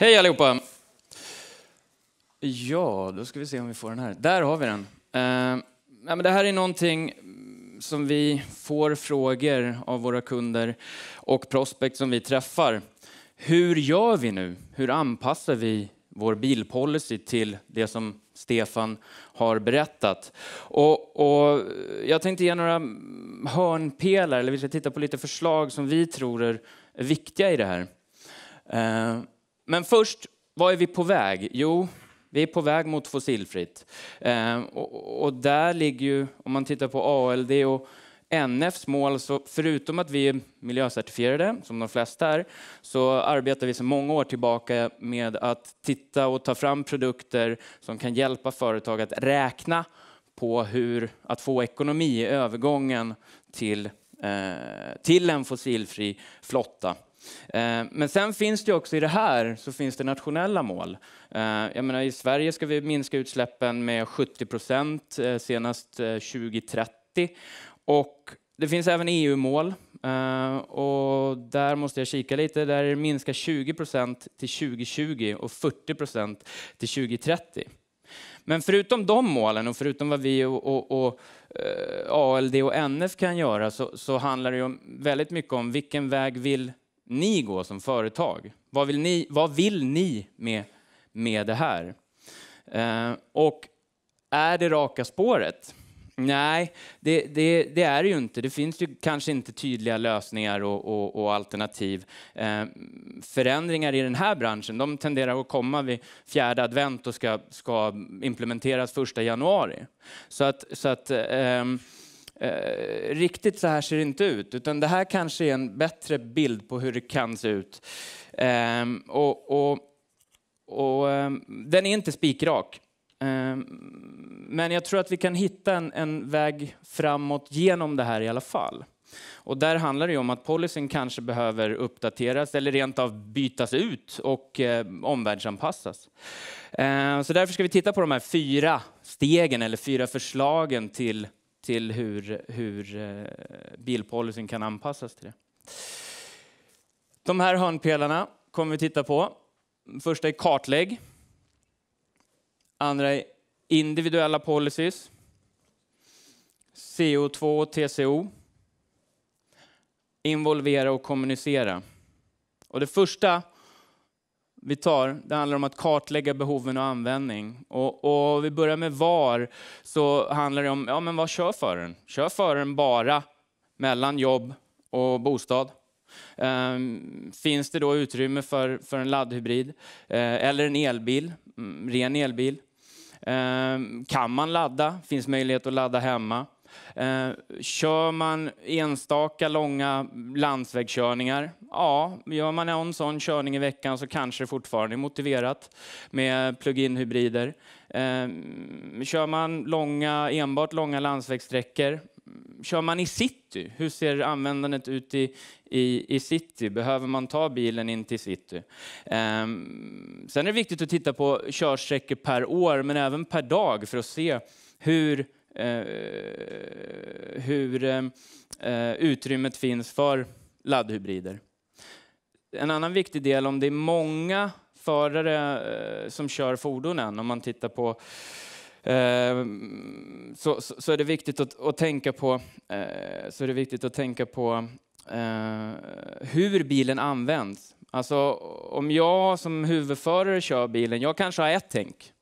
Hej allihopa! Ja, då ska vi se om vi får den här. Där har vi den. Eh, men det här är någonting som vi får frågor av våra kunder och prospect som vi träffar. Hur gör vi nu? Hur anpassar vi vår bilpolicy till det som Stefan har berättat? Och, och jag tänkte ge några hörnpelare, eller vi ska titta på lite förslag som vi tror är viktiga i det här. Eh, men först, var är vi på väg? Jo, vi är på väg mot fossilfritt. Ehm, och, där ligger ju, om man tittar på ALD och NFs mål, så förutom att vi är miljöcertifierade, som de flesta är, så arbetar vi sedan många år tillbaka med att titta och ta fram produkter som kan hjälpa företag att räkna på hur att få ekonomi i övergången till, eh, till en fossilfri flotta. Eh, men sen finns det också i det här så finns det nationella mål. Eh, jag menar, I Sverige ska vi minska utsläppen med 70 procent eh, senast 2030. Och det finns även EU-mål och där måste jag kika lite. Där är det minska 20 procent till 2020 och 40 procent till 2030. Men förutom de målen och förutom vad vi och, och, och ALD och NF kan göra så, så handlar det ju väldigt mycket om vilken väg vill ni gå som företag? Vad vill ni, vad vill ni med, med det här? Eh, och är det raka spåret? Nej, det, det, det, är det ju inte. Det finns ju kanske inte tydliga lösningar och, och, och alternativ. Eh, förändringar i den här branschen de tenderar att komma vid fjärde advent och ska, ska implementeras första januari. Så att, så att eh, Eh, riktigt så här ser det inte ut, utan det här kanske är en bättre bild på hur det kan se ut. Eh, och, och, och eh, den är inte spikrak. Ehm, men jag tror att vi kan hitta en, en, väg framåt genom det här i alla fall. Och där handlar det ju om att policyn kanske behöver uppdateras eller rent av bytas ut och eh, omvärldsanpassas. Ehm, så därför ska vi titta på de här fyra stegen eller fyra förslagen till till hur, hur eh, bilpolicyn kan anpassas till det. De här hörnpelarna kommer vi titta på. Första är kartlägg. Andra är individuella policies. CO2 och TCO. Involvera och kommunicera. Och det första vi tar, det handlar om att kartlägga behoven och användning. Och, och vi börjar med VAR, så handlar det om, ja men vad kör föraren? Kör föraren bara mellan jobb och bostad? Ehm, finns det då utrymme för, för en laddhybrid? Ehm, eller en elbil, mm, ren elbil? Ehm, kan man ladda? Finns möjlighet att ladda hemma? Eh, kör man enstaka långa landsvägskörningar? Ja, gör man en sån körning i veckan så kanske det fortfarande är motiverat med plug-in hybrider. Eh, kör man långa, enbart långa landsvägssträckor? Kör man i city? Hur ser användandet ut i, i, i city? Behöver man ta bilen in till city? Ehm, sen är det viktigt att titta på körsträckor per år, men även per dag för att se hur Eh, hur eh, utrymmet finns för laddhybrider. En annan viktig del, om det är många förare eh, som kör fordonen, om man tittar på så, så, så, är det viktigt att, att, tänka på, så är det viktigt att tänka på hur bilen används. Alltså om jag som huvudförare kör bilen, jag kanske har ett tänk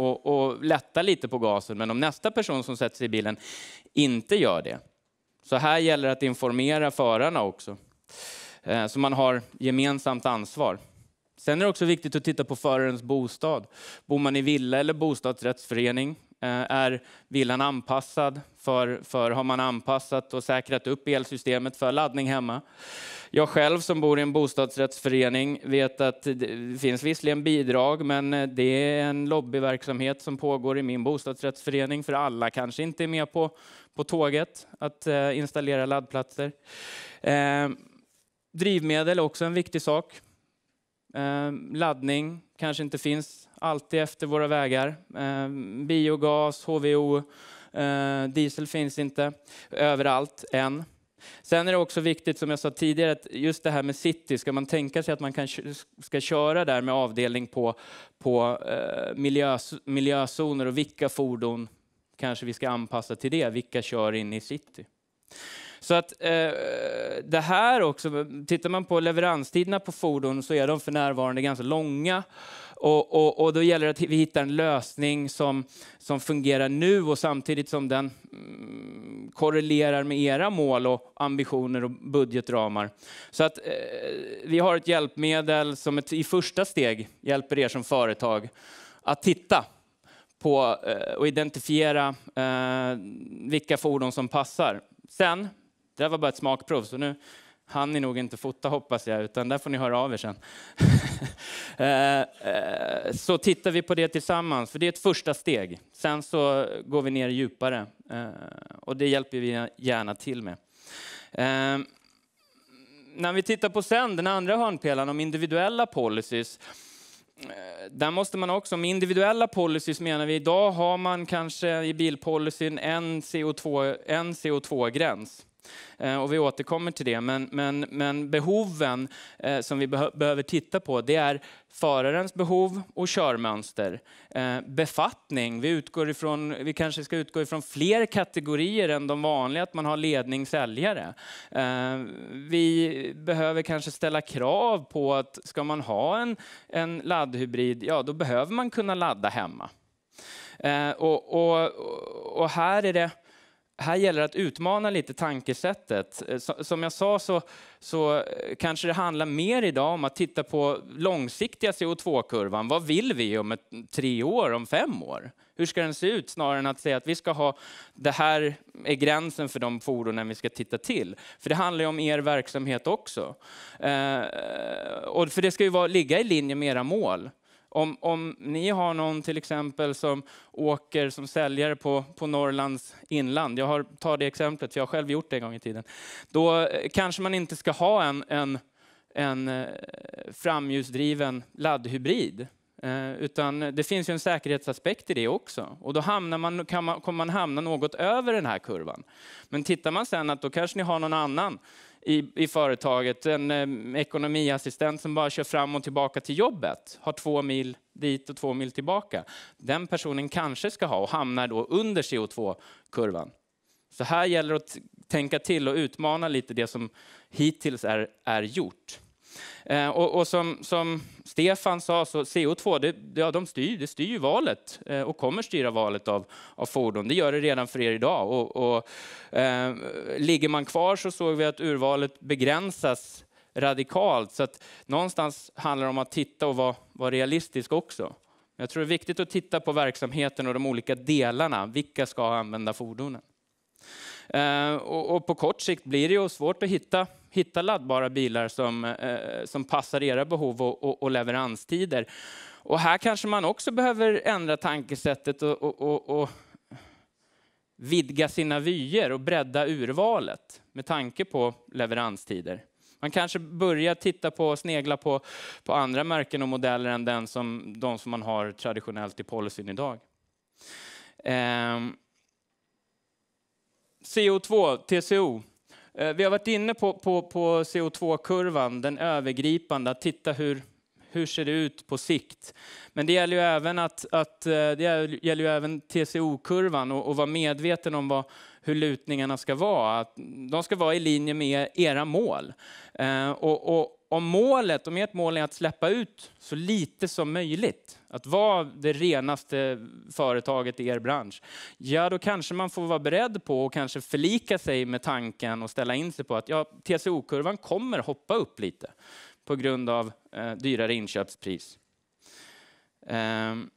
och, och lätta lite på gasen. Men om nästa person som sätter sig i bilen inte gör det, så här gäller det att informera förarna också. Eh, så man har gemensamt ansvar. Sen är det också viktigt att titta på förarens bostad. Bor man i villa eller bostadsrättsförening? Eh, är villan anpassad? För, för har man anpassat och säkrat upp elsystemet för laddning hemma? Jag själv som bor i en bostadsrättsförening vet att det finns visserligen bidrag, men eh, det är en lobbyverksamhet som pågår i min bostadsrättsförening, för alla kanske inte är med på, på tåget att eh, installera laddplatser. Eh, drivmedel är också en viktig sak. Ehm, laddning kanske inte finns alltid efter våra vägar. Ehm, biogas, HVO, eh, diesel finns inte överallt än. Sen är det också viktigt, som jag sa tidigare, att just det här med city, ska man tänka sig att man kan, ska köra där med avdelning på, på eh, miljö, miljözoner och vilka fordon kanske vi ska anpassa till det, vilka kör in i city. Så att eh, det här också, tittar man på leveranstiderna på fordon så är de för närvarande ganska långa. Och, och, och, då gäller det att vi hittar en lösning som, som fungerar nu och samtidigt som den mm, korrelerar med era mål och ambitioner och budgetramar. Så att eh, vi har ett hjälpmedel som ett, i första steg hjälper er som företag att titta på eh, och identifiera eh, vilka fordon som passar. Sen det där var bara ett smakprov, så nu hann ni nog inte fota hoppas jag, utan där får ni höra av er sen. Eh, eh, så tittar vi på det tillsammans, för det är ett första steg. Sen så går vi ner djupare eh, och det hjälper vi gärna till med. När vi tittar på sen, den andra hörnpelaren om individuella policies, där måste man också, med individuella policies menar vi, idag har man kanske i bilpolicyn en CO2-gräns. CO2 Eh, och vi återkommer till det, men, men, men behoven eh, som vi behöver titta på det är förarens behov och körmönster. Eh, befattning, vi, utgår ifrån, vi kanske ska utgå ifrån fler kategorier än de vanliga, att man har ledning, säljare. Vi behöver kanske ställa krav på att ska man ha en, en laddhybrid, ja då behöver man kunna ladda hemma. Och, och, och här är det här gäller det att utmana lite tankesättet. Eh, som jag sa så, så eh, kanske det handlar mer idag om att titta på långsiktiga CO2-kurvan. Vad vill vi om ett, tre år, om fem år? Hur ska den se ut? Snarare än att säga att vi ska ha, det här är gränsen för de fordonen vi ska titta till. För det handlar ju om er verksamhet också. Eh, och för det ska ju vara, ligga i linje med era mål. Om, om ni har någon till exempel som åker som säljare på, på Norrlands inland, jag har, tar det exemplet för jag har själv gjort det en gång i tiden, då eh, kanske man inte ska ha en, en, en eh, framhjulsdriven laddhybrid Eh, utan det finns ju en säkerhetsaspekt i det också. Och då hamnar man, kan man, kommer man hamna något över den här kurvan. Men tittar man sen att då kanske ni har någon annan i, i företaget, en eh, ekonomiassistent som bara kör fram och tillbaka till jobbet, har två mil dit och två mil tillbaka. Den personen kanske ska ha och hamnar då under CO2-kurvan. Så här gäller det att tänka till och utmana lite det som hittills är, är gjort. Eh, och, och som, som, Stefan sa, så CO2 det, ja, de styr, det styr valet eh, och kommer styra valet av, av fordon. Det gör det redan för er idag. Och, och eh, ligger man kvar så såg vi att urvalet begränsas radikalt. Så att någonstans handlar det om att titta och vara, vara realistisk också. Jag tror det är viktigt att titta på verksamheten och de olika delarna. Vilka ska använda fordonen? Eh, och, och på kort sikt blir det ju svårt att hitta hitta laddbara bilar som, eh, som passar era behov och, och, och, leveranstider. Och här kanske man också behöver ändra tankesättet och, och, och vidga sina vyer och bredda urvalet med tanke på leveranstider. Man kanske börjar titta på och snegla på, på andra märken och modeller än den som, de som man har traditionellt i policyn idag. Eh, CO2, TCO, Eh, vi har varit inne på, på, på CO2-kurvan, den övergripande, att titta hur, hur ser det ut på sikt? Men det gäller ju även, att, att eh, det gäller även TCO-kurvan och, och vara medveten om vad, hur lutningarna ska vara. de ska vara i linje med era mål. Eh, och, och, om målet, om ert mål är att släppa ut så lite som möjligt, att vara det renaste företaget i er bransch, ja då kanske man får vara beredd på och kanske förlika sig med tanken och ställa in sig på att ja, TCO-kurvan kommer hoppa upp lite på grund av eh, dyrare inköpspris. Ehm.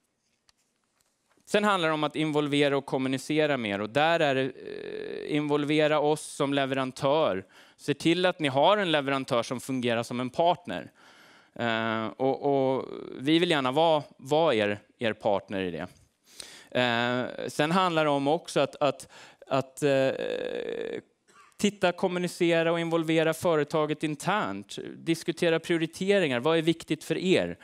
Sen handlar det om att involvera och kommunicera mer och där är det eh, involvera oss som leverantör. Se till att ni har en leverantör som fungerar som en partner. Uh, och, och, vi vill gärna vara, vara er, er, partner i det. Uh, sen handlar det om också att, att, att uh, titta, kommunicera och involvera företaget internt. Diskutera prioriteringar. Vad är viktigt för er?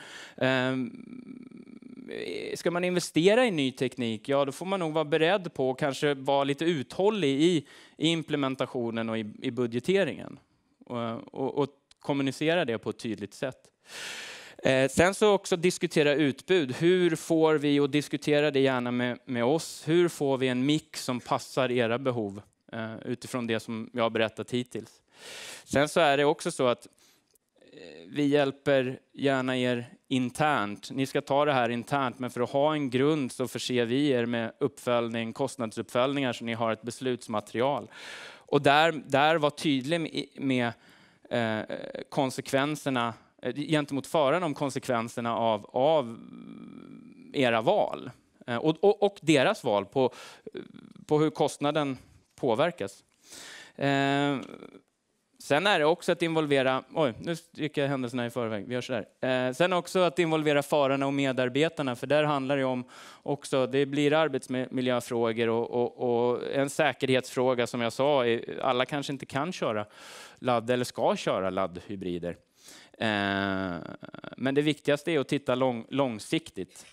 Eh, ska man investera i ny teknik, ja då får man nog vara beredd på och kanske vara lite uthållig i, i implementationen och i, i budgeteringen. Och, och, och, kommunicera det på ett tydligt sätt. Eh, sen så också diskutera utbud. Hur får vi, och diskutera det gärna med, med oss, hur får vi en mix som passar era behov eh, utifrån det som jag har berättat hittills. Sen så är det också så att Eh, vi hjälper gärna er internt. Ni ska ta det här internt, men för att ha en grund så förser vi er med uppföljning, kostnadsuppföljningar så ni har ett beslutsmaterial. Och där, där var tydlig med eh, konsekvenserna eh, gentemot föraren om konsekvenserna av, av era val eh, och, och, och, deras val på, på hur kostnaden påverkas. Eh, Sen är det också att involvera, oj, nu gick jag händelserna i förväg, vi gör så där. Eh, sen också att involvera förarna och medarbetarna, för där handlar det om också, det blir arbetsmiljöfrågor och, och, och en säkerhetsfråga som jag sa, alla kanske inte kan köra ladd eller ska köra laddhybrider. Eh, men det viktigaste är att titta lång, långsiktigt.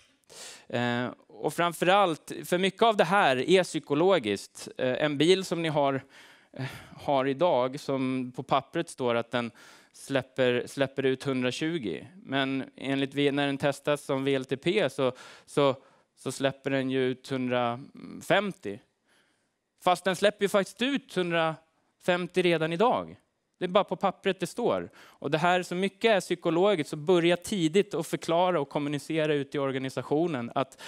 Eh, och framförallt, för mycket av det här är psykologiskt. Eh, en bil som ni har har idag, som på pappret står att den släpper, släpper ut 120. Men enligt när den testas som VLTP så, så, så släpper den ju ut 150. Fast den släpper ju faktiskt ut 150 redan idag. Det är bara på pappret det står. Och det här, så mycket är psykologiskt, så börja tidigt och förklara och kommunicera ut i organisationen. Att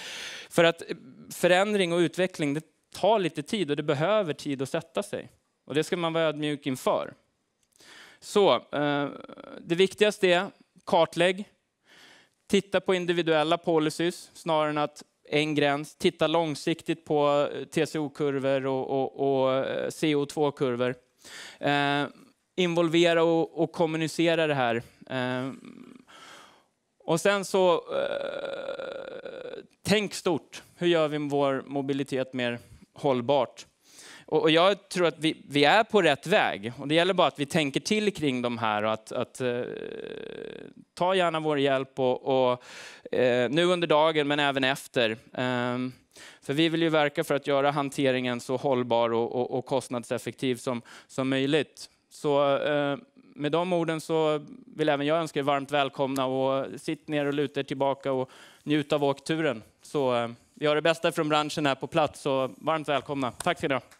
för att förändring och utveckling, det tar lite tid och det behöver tid att sätta sig. Och det ska man vara ödmjuk inför. Så eh, det viktigaste är kartlägg. Titta på individuella policies snarare än att en gräns. Titta långsiktigt på eh, TCO-kurvor och, och, och eh, CO2-kurvor. Eh, involvera och, och, kommunicera det här. Eh, och sen så, eh, tänk stort. Hur gör vi vår mobilitet mer hållbart? Och, och jag tror att vi, vi, är på rätt väg. Och det gäller bara att vi tänker till kring de här och att, att eh, ta gärna vår hjälp och, och eh, nu under dagen men även efter. Eh, för vi vill ju verka för att göra hanteringen så hållbar och, och kostnadseffektiv som, som möjligt. Så eh, med de orden så vill även jag önska er varmt välkomna och sitt ner och luta er tillbaka och njut av åkturen. Så eh, vi har det bästa från branschen här på plats, så varmt välkomna. Tack ska ni ha.